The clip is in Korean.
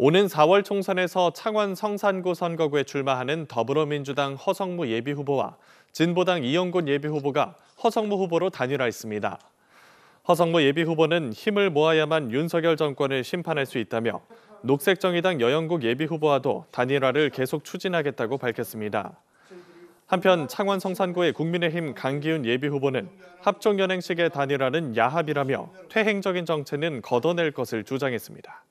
오는 4월 총선에서 창원 성산구 선거구에 출마하는 더불어민주당 허성무 예비후보와 진보당 이영곤 예비후보가 허성무 후보로 단일화했습니다. 허성무 예비후보는 힘을 모아야만 윤석열 정권을 심판할 수 있다며 녹색정의당 여영국 예비후보와도 단일화를 계속 추진하겠다고 밝혔습니다. 한편 창원 성산구의 국민의힘 강기훈 예비후보는 합종연행식의 단일화는 야합이라며 퇴행적인 정체는 걷어낼 것을 주장했습니다.